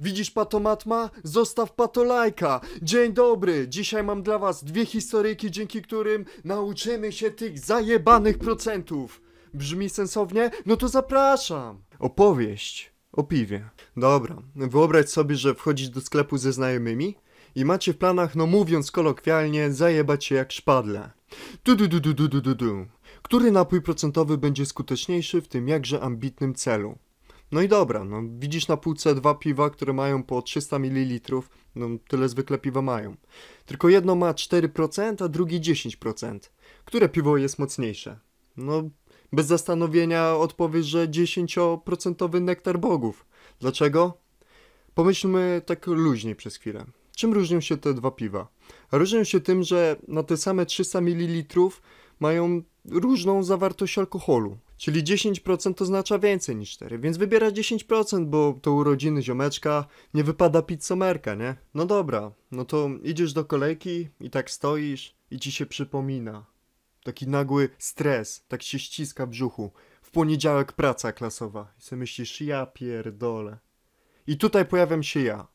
Widzisz patomatma? Zostaw patolajka! Dzień dobry! Dzisiaj mam dla was dwie historyjki, dzięki którym nauczymy się tych zajebanych procentów. Brzmi sensownie? No to zapraszam! Opowieść o piwie. Dobra, wyobraź sobie, że wchodzisz do sklepu ze znajomymi i macie w planach, no mówiąc kolokwialnie, zajebać się jak szpadle. Du du du du du du du. Który napój procentowy będzie skuteczniejszy w tym jakże ambitnym celu? No i dobra, no, widzisz na półce dwa piwa, które mają po 300 ml, no, tyle zwykle piwa mają. Tylko jedno ma 4%, a drugie 10%. Które piwo jest mocniejsze? No, bez zastanowienia odpowiesz, że 10% nektar bogów. Dlaczego? Pomyślmy tak luźniej przez chwilę. Czym różnią się te dwa piwa? Różnią się tym, że na te same 300 ml mają różną zawartość alkoholu. Czyli 10% oznacza więcej niż 4, więc wybierasz 10%, bo to urodziny ziomeczka, nie wypada pizzomerka, nie? No dobra, no to idziesz do kolejki i tak stoisz i ci się przypomina. Taki nagły stres, tak się ściska w brzuchu. W poniedziałek praca klasowa. I sobie myślisz, ja pierdolę. I tutaj pojawiam się ja.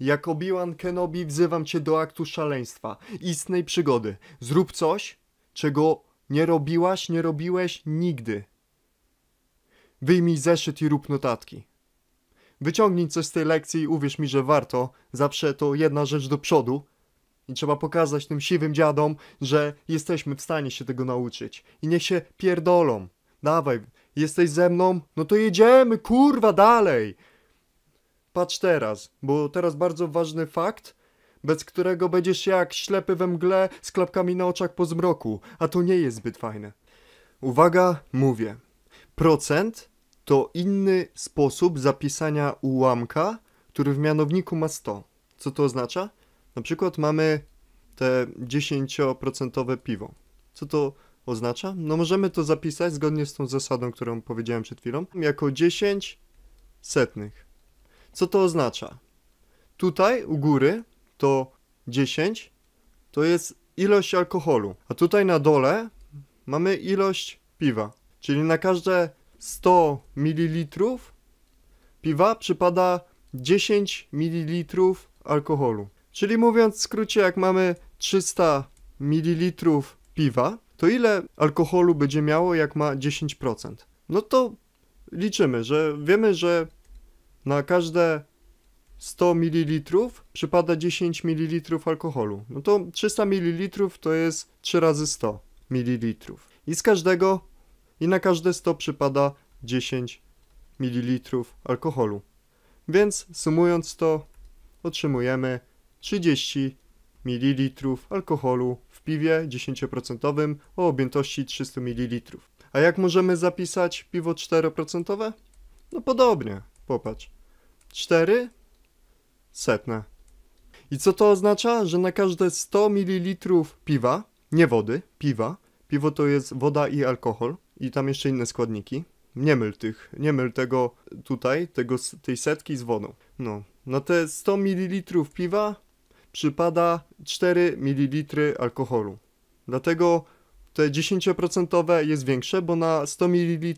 Jak Obi-Wan Kenobi wzywam cię do aktu szaleństwa, istnej przygody. Zrób coś, czego nie robiłaś, nie robiłeś nigdy. Wyjmij zeszyt i rób notatki. Wyciągnij coś z tej lekcji i uwierz mi, że warto. Zawsze to jedna rzecz do przodu. I trzeba pokazać tym siwym dziadom, że jesteśmy w stanie się tego nauczyć. I niech się pierdolą. Dawaj, jesteś ze mną? No to jedziemy, kurwa, dalej! Patrz teraz, bo teraz bardzo ważny fakt, bez którego będziesz jak ślepy we mgle z klapkami na oczach po zmroku, a to nie jest zbyt fajne. Uwaga, mówię. Procent to inny sposób zapisania ułamka, który w mianowniku ma 100. Co to oznacza? Na przykład mamy te 10% piwo. Co to oznacza? No możemy to zapisać zgodnie z tą zasadą, którą powiedziałem przed chwilą, jako 10 setnych. Co to oznacza? Tutaj u góry to 10 to jest ilość alkoholu, a tutaj na dole mamy ilość piwa. Czyli na każde 100 ml piwa przypada 10 ml alkoholu. Czyli mówiąc w skrócie, jak mamy 300 ml piwa, to ile alkoholu będzie miało, jak ma 10%? No to liczymy, że wiemy, że na każde 100 ml przypada 10 ml alkoholu. No to 300 ml to jest 3 razy 100 ml. I z każdego i na każde 100 przypada 10 ml alkoholu. Więc sumując to otrzymujemy 30 ml alkoholu w piwie 10% o objętości 300 ml. A jak możemy zapisać piwo 4%? No podobnie, popatrz. 4 setne. I co to oznacza? Że na każde 100 ml piwa, nie wody, piwa, piwo to jest woda i alkohol, i tam jeszcze inne składniki. Nie myl tych, nie myl tego tutaj, tego, tej setki z wodą. No, na no te 100 ml piwa przypada 4 ml alkoholu. Dlatego te 10% jest większe, bo na 100 ml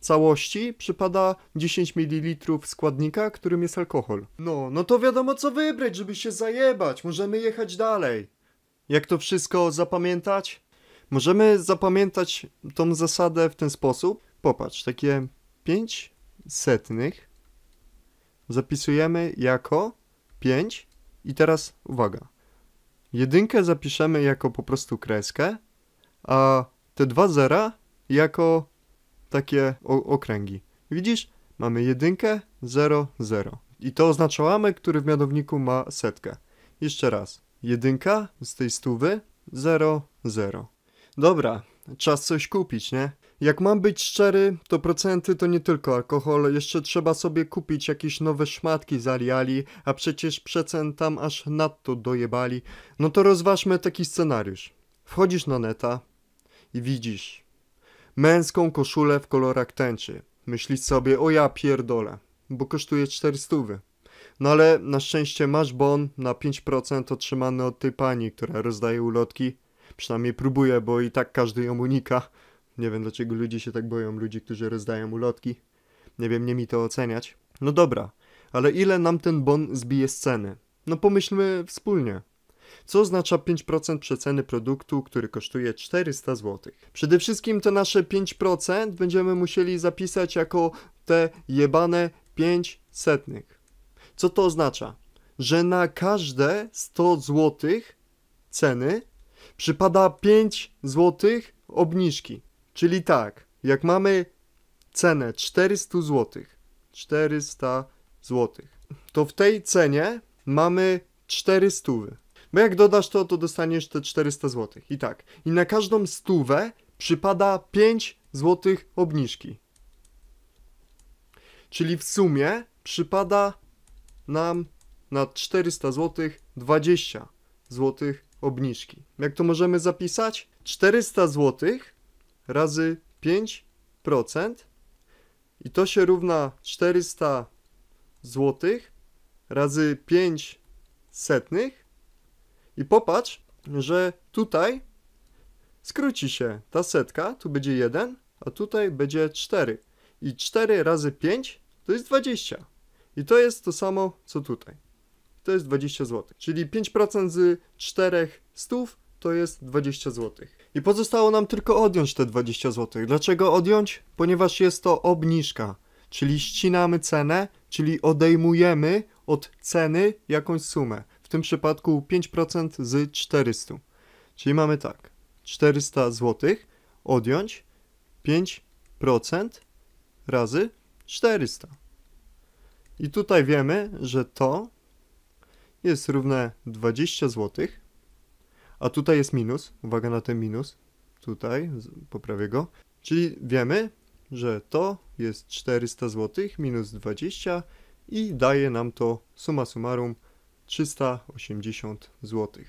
całości przypada 10 ml składnika, którym jest alkohol. No, no to wiadomo co wybrać, żeby się zajebać. Możemy jechać dalej. Jak to wszystko zapamiętać? Możemy zapamiętać tą zasadę w ten sposób. Popatrz, takie 5 setnych zapisujemy jako 5 i teraz uwaga. Jedynkę zapiszemy jako po prostu kreskę, a te dwa zera jako takie okręgi. Widzisz? Mamy jedynkę, 0, 0. I to oznacza łamek, który w mianowniku ma setkę. Jeszcze raz. Jedynka z tej stówy, 0, 0 dobra, czas coś kupić, nie? Jak mam być szczery, to procenty to nie tylko alkohol, jeszcze trzeba sobie kupić jakieś nowe szmatki z Aliali, a przecież przecen tam aż nadto dojebali. No to rozważmy taki scenariusz. Wchodzisz na neta i widzisz męską koszulę w kolorach tęczy. Myślisz sobie, o ja pierdolę, bo kosztuje 400. No ale na szczęście masz bon na 5% otrzymany od tej pani, która rozdaje ulotki Przynajmniej próbuję, bo i tak każdy ją unika. Nie wiem dlaczego ludzie się tak boją, ludzi, którzy rozdają ulotki. Nie wiem, nie mi to oceniać. No dobra, ale ile nam ten bon zbije z ceny? No pomyślmy wspólnie. Co oznacza 5% przeceny produktu, który kosztuje 400 zł? Przede wszystkim to nasze 5% będziemy musieli zapisać jako te jebane 5 setnych. Co to oznacza? Że na każde 100 zł ceny przypada 5 zł obniżki. Czyli tak, jak mamy cenę 400 zł, 400 zł, to w tej cenie mamy 4 stówy. Bo jak dodasz to, to dostaniesz te 400 zł. I tak. I na każdą stówę przypada 5 zł obniżki. Czyli w sumie przypada nam na 400 zł 20 zł obniżki. Jak to możemy zapisać? 400 zł razy 5% i to się równa 400 zł razy 5 setnych i popatrz, że tutaj skróci się ta setka, tu będzie 1, a tutaj będzie 4. I 4 razy 5 to jest 20. I to jest to samo co tutaj to jest 20 zł. Czyli 5% z 4 stów to jest 20 zł. I pozostało nam tylko odjąć te 20 zł. Dlaczego odjąć? Ponieważ jest to obniżka, czyli ścinamy cenę, czyli odejmujemy od ceny jakąś sumę. W tym przypadku 5% z 400. Czyli mamy tak, 400 zł odjąć 5% razy 400. I tutaj wiemy, że to jest równe 20 zł, a tutaj jest minus, uwaga na ten minus, tutaj, poprawię go, czyli wiemy, że to jest 400 zł minus 20 i daje nam to suma summarum 380 zł.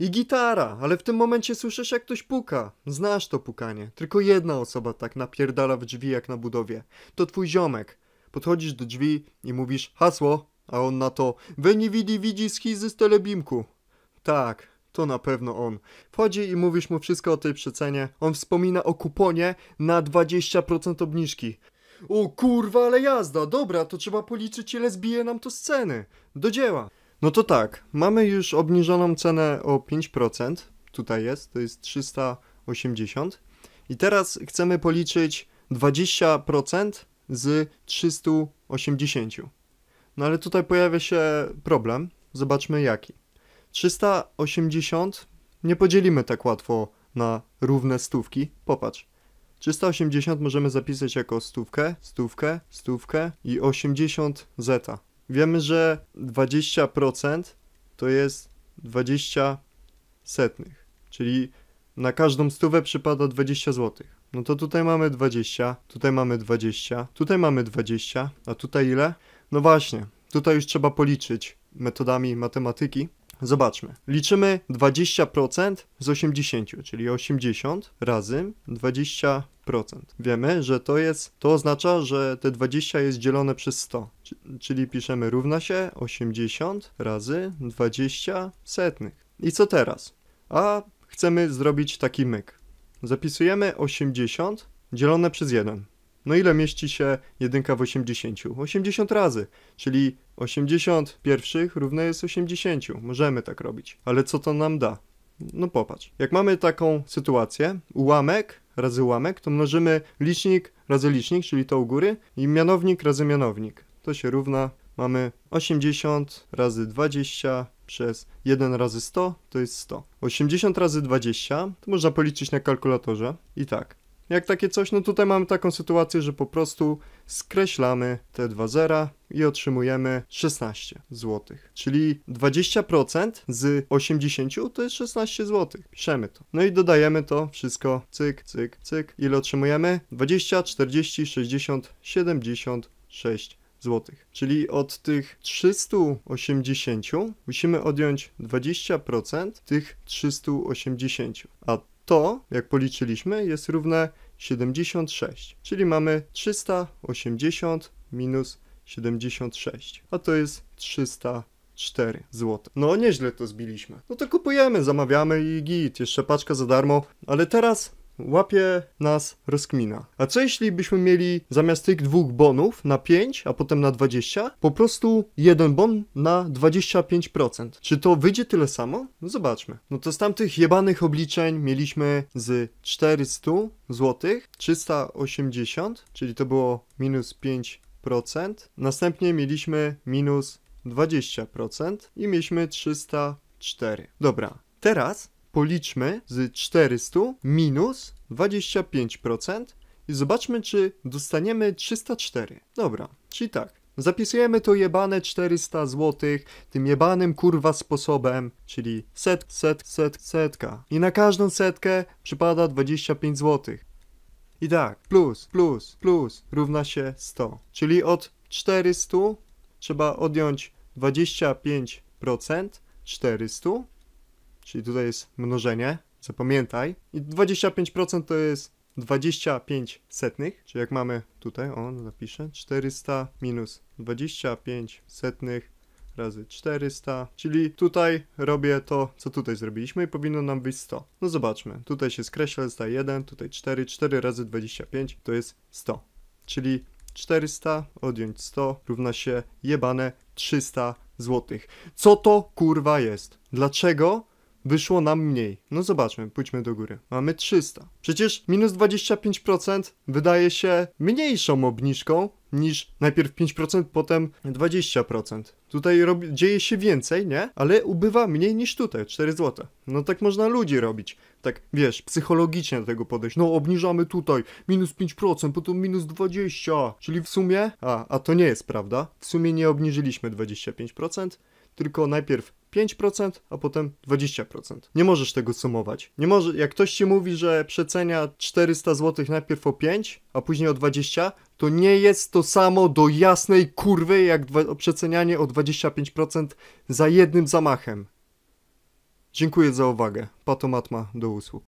I gitara, ale w tym momencie słyszysz jak ktoś puka. Znasz to pukanie. Tylko jedna osoba tak napierdala w drzwi jak na budowie. To twój ziomek. Podchodzisz do drzwi i mówisz hasło, a on na to, we nie widzi, widzi schizy z telebimku. Tak, to na pewno on. Wchodzi i mówisz mu wszystko o tej przecenie. On wspomina o kuponie na 20% obniżki. O kurwa, ale jazda, dobra, to trzeba policzyć ile zbije nam to z ceny. Do dzieła. No to tak, mamy już obniżoną cenę o 5%, tutaj jest, to jest 380. I teraz chcemy policzyć 20% z 380. No ale tutaj pojawia się problem. Zobaczmy jaki. 380 nie podzielimy tak łatwo na równe stówki. Popatrz. 380 możemy zapisać jako stówkę, stówkę, stówkę i 80 zeta. Wiemy, że 20% to jest 20 setnych, czyli na każdą stówę przypada 20 zł. No to tutaj mamy 20, tutaj mamy 20, tutaj mamy 20, a tutaj ile? No właśnie, tutaj już trzeba policzyć metodami matematyki. Zobaczmy. Liczymy 20% z 80, czyli 80 razy 20%. Wiemy, że to jest, to oznacza, że te 20 jest dzielone przez 100, czyli piszemy równa się 80 razy 20 setnych. I co teraz? A chcemy zrobić taki myk. Zapisujemy 80 dzielone przez 1. No ile mieści się jedynka w 80? 80 razy, czyli 80 pierwszych równe jest 80. Możemy tak robić. Ale co to nam da? No popatrz. Jak mamy taką sytuację, ułamek razy ułamek, to mnożymy licznik razy licznik, czyli to u góry, i mianownik razy mianownik. To się równa, mamy 80 razy 20 przez 1 razy 100 to jest 100. 80 razy 20 to można policzyć na kalkulatorze i tak. Jak takie coś, no tutaj mamy taką sytuację, że po prostu skreślamy te dwa zera i otrzymujemy 16 zł. Czyli 20% z 80 to jest 16 zł. Piszemy to. No i dodajemy to wszystko cyk, cyk, cyk. Ile otrzymujemy? 20, 40, 60, 76 zł. Czyli od tych 380 musimy odjąć 20% tych 380. A to, jak policzyliśmy, jest równe 76, czyli mamy 380 minus 76, a to jest 304 zł. No nieźle to zbiliśmy. No to kupujemy, zamawiamy i git, jeszcze paczka za darmo, ale teraz Łapie nas rozkmina. A co jeśli byśmy mieli zamiast tych dwóch bonów na 5, a potem na 20, po prostu jeden bon na 25%? Czy to wyjdzie tyle samo? No zobaczmy. No to z tamtych jebanych obliczeń mieliśmy z 400 zł 380, czyli to było minus 5%. Następnie mieliśmy minus 20% i mieliśmy 304. Dobra, teraz policzmy z 400 minus 25% i zobaczmy, czy dostaniemy 304. Dobra, czyli tak. Zapisujemy to jebane 400 zł tym jebanym kurwa sposobem, czyli set, set, set, setka. I na każdą setkę przypada 25 zł. I tak, plus, plus, plus równa się 100. Czyli od 400 trzeba odjąć 25% 400 czyli tutaj jest mnożenie, zapamiętaj. I 25% to jest 25 setnych, czyli jak mamy tutaj, on no zapisze, 400 minus 25 setnych razy 400, czyli tutaj robię to, co tutaj zrobiliśmy i powinno nam być 100. No zobaczmy, tutaj się skreśla, zostaje 1, tutaj 4, 4 razy 25 to jest 100, czyli 400 odjąć 100 równa się jebane 300 złotych. Co to kurwa jest? Dlaczego wyszło nam mniej. No zobaczmy, pójdźmy do góry. Mamy 300. Przecież minus 25% wydaje się mniejszą obniżką niż najpierw 5%, potem 20%. Tutaj robi, dzieje się więcej, nie? Ale ubywa mniej niż tutaj, 4 zł. No tak można ludzi robić. Tak, wiesz, psychologicznie do tego podejść. No obniżamy tutaj, minus 5%, potem minus 20%. Czyli w sumie, a, a to nie jest prawda, w sumie nie obniżyliśmy 25%, tylko najpierw 5%, a potem 20%. Nie możesz tego sumować. Nie może, jak ktoś ci mówi, że przecenia 400 zł najpierw o 5, a później o 20, to nie jest to samo do jasnej kurwy jak dwa, przecenianie o 25% za jednym zamachem. Dziękuję za uwagę. Pato Matma do usług.